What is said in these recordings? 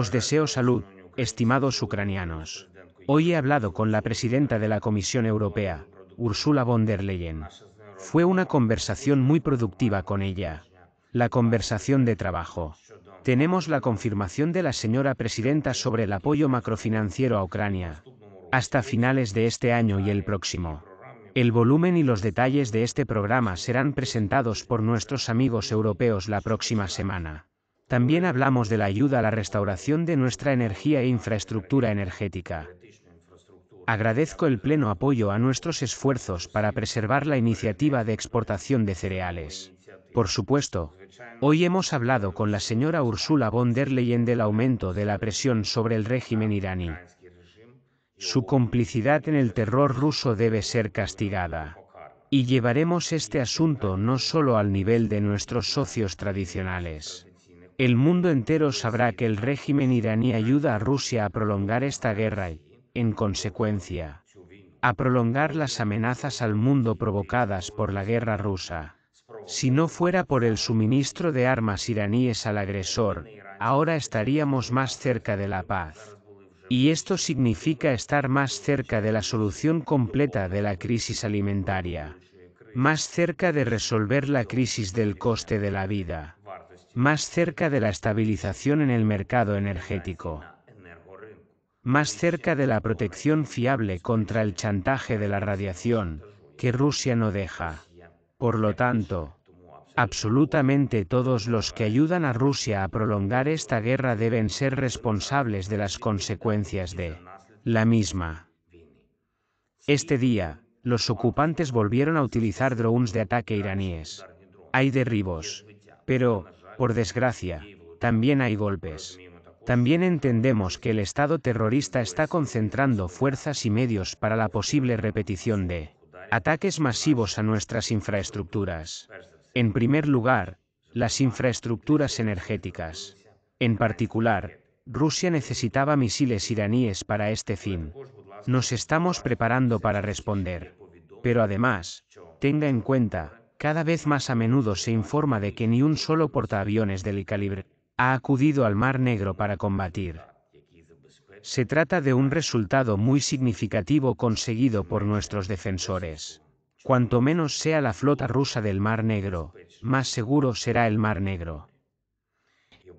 Os deseo salud, estimados ucranianos. Hoy he hablado con la presidenta de la Comisión Europea, Ursula von der Leyen. Fue una conversación muy productiva con ella. La conversación de trabajo. Tenemos la confirmación de la señora presidenta sobre el apoyo macrofinanciero a Ucrania. Hasta finales de este año y el próximo. El volumen y los detalles de este programa serán presentados por nuestros amigos europeos la próxima semana. También hablamos de la ayuda a la restauración de nuestra energía e infraestructura energética. Agradezco el pleno apoyo a nuestros esfuerzos para preservar la iniciativa de exportación de cereales. Por supuesto, hoy hemos hablado con la señora Ursula von der Leyen del aumento de la presión sobre el régimen iraní. Su complicidad en el terror ruso debe ser castigada. Y llevaremos este asunto no solo al nivel de nuestros socios tradicionales. El mundo entero sabrá que el régimen iraní ayuda a Rusia a prolongar esta guerra y, en consecuencia, a prolongar las amenazas al mundo provocadas por la guerra rusa. Si no fuera por el suministro de armas iraníes al agresor, ahora estaríamos más cerca de la paz. Y esto significa estar más cerca de la solución completa de la crisis alimentaria, más cerca de resolver la crisis del coste de la vida más cerca de la estabilización en el mercado energético, más cerca de la protección fiable contra el chantaje de la radiación, que Rusia no deja. Por lo tanto, absolutamente todos los que ayudan a Rusia a prolongar esta guerra deben ser responsables de las consecuencias de la misma. Este día, los ocupantes volvieron a utilizar drones de ataque iraníes. Hay derribos. Pero, por desgracia, también hay golpes. También entendemos que el Estado terrorista está concentrando fuerzas y medios para la posible repetición de ataques masivos a nuestras infraestructuras. En primer lugar, las infraestructuras energéticas. En particular, Rusia necesitaba misiles iraníes para este fin. Nos estamos preparando para responder. Pero además, tenga en cuenta, cada vez más a menudo se informa de que ni un solo portaaviones del calibre ha acudido al Mar Negro para combatir. Se trata de un resultado muy significativo conseguido por nuestros defensores. Cuanto menos sea la flota rusa del Mar Negro, más seguro será el Mar Negro.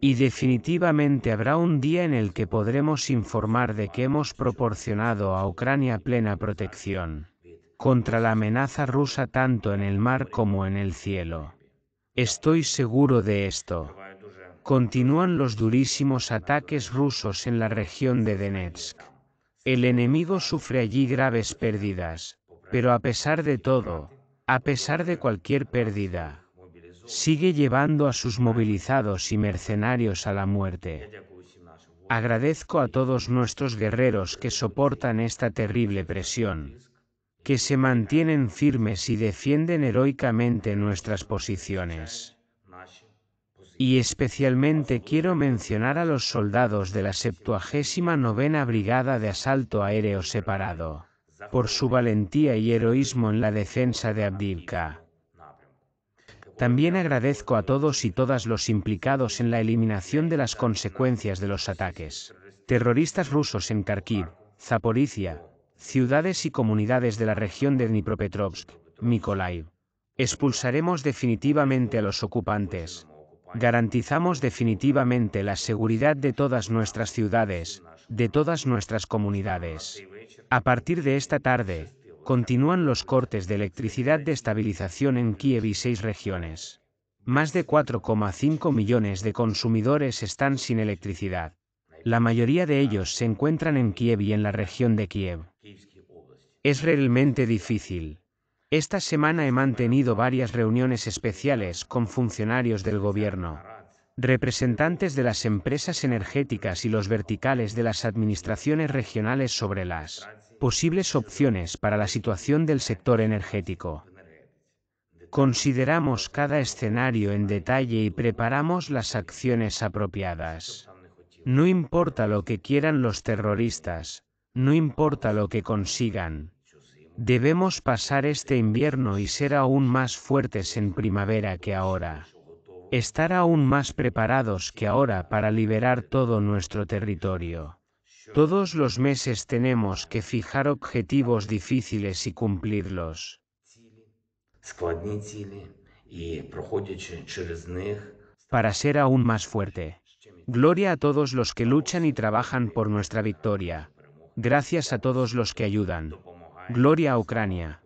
Y definitivamente habrá un día en el que podremos informar de que hemos proporcionado a Ucrania plena protección contra la amenaza rusa tanto en el mar como en el cielo. Estoy seguro de esto. Continúan los durísimos ataques rusos en la región de Donetsk. El enemigo sufre allí graves pérdidas, pero a pesar de todo, a pesar de cualquier pérdida, sigue llevando a sus movilizados y mercenarios a la muerte. Agradezco a todos nuestros guerreros que soportan esta terrible presión, que se mantienen firmes y defienden heroicamente nuestras posiciones. Y especialmente quiero mencionar a los soldados de la 79 Brigada de Asalto Aéreo Separado, por su valentía y heroísmo en la defensa de Abdilka. También agradezco a todos y todas los implicados en la eliminación de las consecuencias de los ataques terroristas rusos en Kharkiv, Zaporizhia, ciudades y comunidades de la región de Dnipropetrovsk, Mykolaiv. Expulsaremos definitivamente a los ocupantes. Garantizamos definitivamente la seguridad de todas nuestras ciudades, de todas nuestras comunidades. A partir de esta tarde, continúan los cortes de electricidad de estabilización en Kiev y seis regiones. Más de 4,5 millones de consumidores están sin electricidad. La mayoría de ellos se encuentran en Kiev y en la región de Kiev. Es realmente difícil. Esta semana he mantenido varias reuniones especiales con funcionarios del gobierno, representantes de las empresas energéticas y los verticales de las administraciones regionales sobre las posibles opciones para la situación del sector energético. Consideramos cada escenario en detalle y preparamos las acciones apropiadas. No importa lo que quieran los terroristas, no importa lo que consigan. Debemos pasar este invierno y ser aún más fuertes en primavera que ahora. Estar aún más preparados que ahora para liberar todo nuestro territorio. Todos los meses tenemos que fijar objetivos difíciles y cumplirlos. Para ser aún más fuerte. Gloria a todos los que luchan y trabajan por nuestra victoria. Gracias a todos los que ayudan. Gloria a Ucrania.